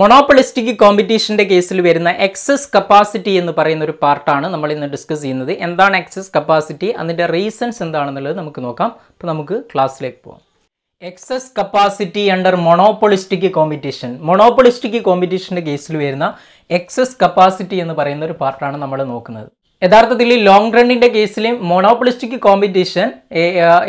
Monopolistic കോമ്പറ്റീഷൻ്റെ കേസിൽ വരുന്ന എക്സസ് കപ്പാസിറ്റി എന്ന് പറയുന്ന ഒരു പാർട്ടാണ് നമ്മൾ ഇന്ന് ഡിസ്കസ് ചെയ്യുന്നത് എന്താണ് എക്സസ് കപ്പാസിറ്റി അതിൻ്റെ റീസൺസ് എന്താണെന്നുള്ളത് നമുക്ക് നോക്കാം അപ്പോൾ നമുക്ക് ക്ലാസ്സിലേക്ക് പോകാം excess capacity under monopolistic competition monopolistic കോമ്പറ്റീഷൻ്റെ കേസിൽ വരുന്ന എക്സസ് കപ്പാസിറ്റി എന്ന് പറയുന്ന ഒരു പാർട്ടാണ് നമ്മൾ നോക്കുന്നത് യഥാർത്ഥത്തിൽ ഈ ലോങ് റണ്ണിൻ്റെ കേസിൽ മോണോപ്ലിസ്റ്റിക് കോമ്പറ്റീഷൻ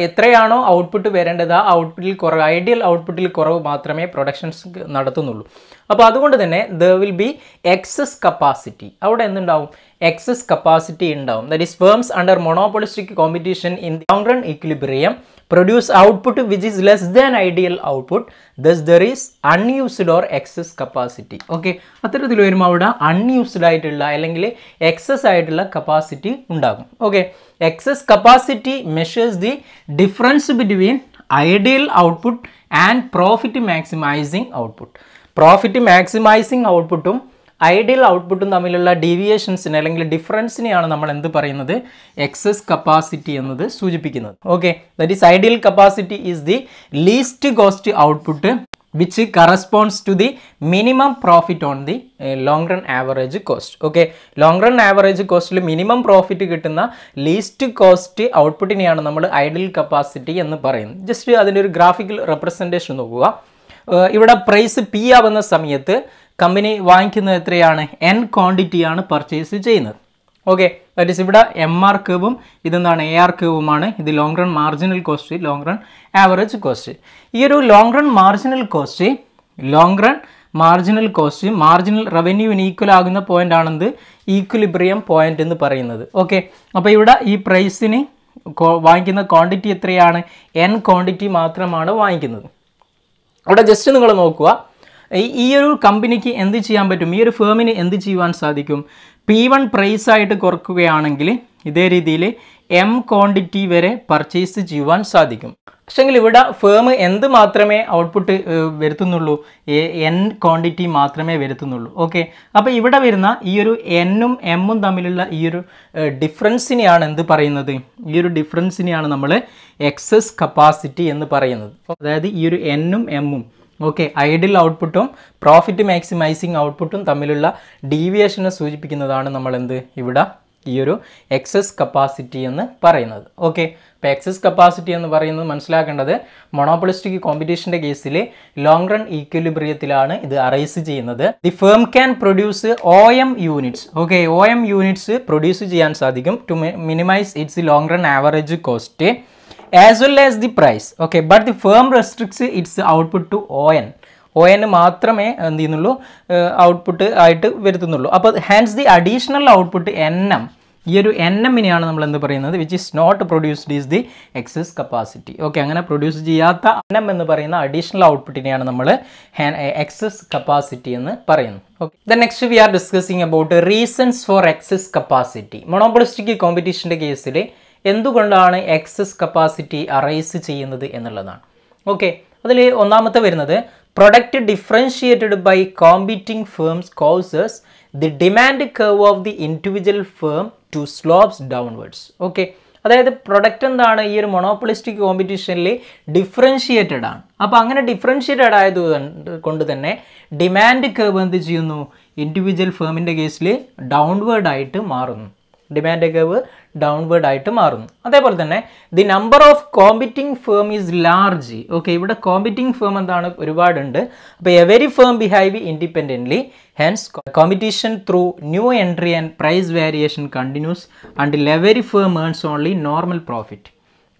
എത്രയാണോ ഔട്ട്പുട്ട് വരേണ്ടത് ആ ഔട്ട്പുട്ടിൽ കുറവ് ഐഡിയൽ ഔട്ട്പുട്ടിൽ കുറവ് മാത്രമേ പ്രൊഡക്ഷൻസ് നടത്തുന്നുള്ളൂ അപ്പോൾ അതുകൊണ്ട് തന്നെ there will be excess capacity അവിടെ എന്തുണ്ടാവും എക്സസ് കപ്പാസിറ്റി ഉണ്ടാവും that is firms under monopolistic competition in long run equilibrium produce output which is less than ideal output. Thus, there is unused or excess capacity. Okay. That is why unused idle, excess idle capacity. Okay. Excess capacity measures the difference between ideal output and profit maximizing output. Profit maximizing output. Um, ideal ഔട്ട്പുട്ടും തമ്മിലുള്ള ഡീവിയേഷൻസിന് അല്ലെങ്കിൽ ഡിഫറൻസിനെയാണ് നമ്മൾ എന്ത് പറയുന്നത് excess capacity എന്നത് സൂചിപ്പിക്കുന്നത് okay that is ideal capacity is the least cost output which corresponds to the minimum profit on the long run average cost okay long run average കോസ്റ്റിൽ minimum profit കിട്ടുന്ന ലീസ്റ്റ് കോസ്റ്റ് ഔട്ട്പുട്ടിനെയാണ് നമ്മൾ ideal capacity എന്ന് പറയുന്നത് just അതിൻ്റെ ഒരു graphical representation നോക്കുക eh, ഇവിടെ പ്രൈസ് പി ആവുന്ന സമയത്ത് കമ്പനി വാങ്ങിക്കുന്നത് എത്രയാണ് എൻ ക്വാണ്ടിറ്റിയാണ് പർച്ചേസ് ചെയ്യുന്നത് ഓക്കെ ദറ്റ് ഇസ് ഇവിടെ എം ആർ ക്യൂബും ഇതെന്താണ് എ ആർ ക്യൂബുമാണ് ഇത് long run marginal cost long run average cost ഈ ഒരു long run marginal cost long run marginal cost marginal റവന്യൂവിന് ഈക്വൽ ആകുന്ന പോയിന്റ് ആണെന്ത് ഈക്വലിബ്രിയം പോയിന്റ് എന്ന് പറയുന്നത് ഓക്കെ അപ്പോൾ ഇവിടെ ഈ പ്രൈസിന് വാങ്ങിക്കുന്ന ക്വാണ്ടിറ്റി എത്രയാണ് എൻ ക്വാണ്ടിറ്റി മാത്രമാണ് വാങ്ങിക്കുന്നത് അവിടെ ജസ്റ്റ് നിങ്ങൾ നോക്കുക ഈ ഒരു കമ്പനിക്ക് എന്ത് ചെയ്യാൻ പറ്റും ഈ ഒരു ഫേമിന് എന്ത് ചെയ്യുവാൻ സാധിക്കും പി വൺ പ്രൈസായിട്ട് കുറക്കുകയാണെങ്കിൽ ഇതേ രീതിയിൽ എം ക്വാണ്ടിറ്റി വരെ പർച്ചേസ് ചെയ്യുവാൻ സാധിക്കും പക്ഷേങ്കിൽ ഇവിടെ ഫേം എന്ത് മാത്രമേ ഔട്ട്പുട്ട് വരുത്തുന്നുള്ളൂ എൻ ക്വാണ്ടിറ്റി മാത്രമേ വരുത്തുന്നുള്ളൂ ഓക്കെ അപ്പോൾ ഇവിടെ വരുന്ന ഈ ഒരു എന്നും എമ്മും തമ്മിലുള്ള ഈ ഒരു ഡിഫറൻസിനെയാണ് എന്ത് പറയുന്നത് ഈ ഒരു ഡിഫറൻസിനെയാണ് നമ്മൾ എക്സസ് കപ്പാസിറ്റി എന്ന് പറയുന്നത് അതായത് ഈ ഒരു എന്നും എമ്മും ഓക്കെ ഐഡിയൽ ഔട്ട്പുട്ടും പ്രോഫിറ്റ് മാക്സിമൈസിങ് ഔട്ട്പുട്ടും തമ്മിലുള്ള ഡീവിയേഷനെ സൂചിപ്പിക്കുന്നതാണ് നമ്മൾ എന്ത് ഇവിടെ ഈ ഒരു എക്സസ് കപ്പാസിറ്റി എന്ന് പറയുന്നത് ഓക്കെ ഇപ്പോൾ എക്സസ് കപ്പാസിറ്റി എന്ന് പറയുന്നത് മനസ്സിലാക്കേണ്ടത് മൊണോപ്പൊളിസ്റ്റിക് കോമ്പറ്റീഷൻ്റെ കേസിൽ ലോങ് റൺ ഈക്വലിബ്രിയത്തിലാണ് ഇത് അറൈസ് ചെയ്യുന്നത് the firm can produce O M units okay O M units produce ചെയ്യാൻ സാധിക്കും to minimize its long run average cost as well as the price okay but the firm restricts its output to O N O N മാത്രമേ എന്ത് ചെയ്യുന്നുള്ളൂ output ആയിട്ട് വരുത്തുന്നുള്ളൂ അപ്പോൾ hence the additional output N M ഈ ഒരു N എമ്മിനെയാണ് നമ്മൾ എന്ത് പറയുന്നത് which is not produced is the excess capacity okay അങ്ങനെ പ്രൊഡ്യൂസ് ചെയ്യാത്ത എൻ എം എന്ന് പറയുന്ന അഡീഷണൽ ഔട്ട്പുട്ടിനെയാണ് നമ്മൾ എക്സസ് കപ്പാസിറ്റി എന്ന് പറയുന്നത് okay the next we are discussing about reasons for excess capacity monopolistic കോമ്പറ്റീഷൻ്റെ കേസിൽ എന്തുകൊണ്ടാണ് എക്സസ് കപ്പാസിറ്റി അറൈസ് ചെയ്യുന്നത് എന്നുള്ളതാണ് ഓക്കെ അതിൽ ഒന്നാമത്തെ വരുന്നത് product differentiated by competing firms causes the demand curve of the individual firm to slopes downwards okay അതായത് product എന്താണ് ഈ ഒരു മൊണോപ്പൊളിസ്റ്റിക് കോമ്പറ്റീഷനിൽ ഡിഫറൻഷിയേറ്റഡ് ആണ് അപ്പോൾ അങ്ങനെ ഡിഫറൻഷിയേറ്റഡ് ആയത് കൊണ്ട് തന്നെ ഡിമാൻഡ് കേവ് എന്ത് ചെയ്യുന്നു ഇൻഡിവിജ്വൽ ഫേമിൻ്റെ കേസിൽ ഡൗൺവേർഡ് ആയിട്ട് മാറുന്നു ഡിമാൻഡ് കർവ് ഡൗൺവേർഡ് ആയിട്ട് മാറുന്നു അതേപോലെ തന്നെ the number of competing firm is large okay ഇവിടെ കോമ്പിറ്റിംഗ് ഫേം എന്താണ് ഒരുപാടുണ്ട് അപ്പോൾ every firm behave independently hence competition through new entry and price variation continues and every firm earns only normal profit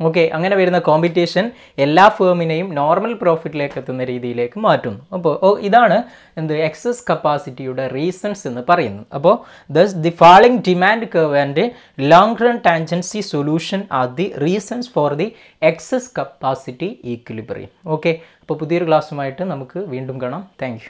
okay അങ്ങനെ വരുന്ന competition എല്ലാ ഫേമിനെയും normal പ്രോഫിറ്റിലേക്ക് എത്തുന്ന രീതിയിലേക്ക് മാറ്റുന്നു അപ്പോൾ ഇതാണ് എന്ത് എക്സസ് കപ്പാസിറ്റിയുടെ റീസൺസ് എന്ന് പറയുന്നത് അപ്പോൾ thus the falling demand curve and long run tangency solution are the reasons for the excess capacity equilibrium okay അപ്പോൾ പുതിയൊരു ക്ലാസ്സുമായിട്ട് നമുക്ക് വീണ്ടും കാണാം താങ്ക്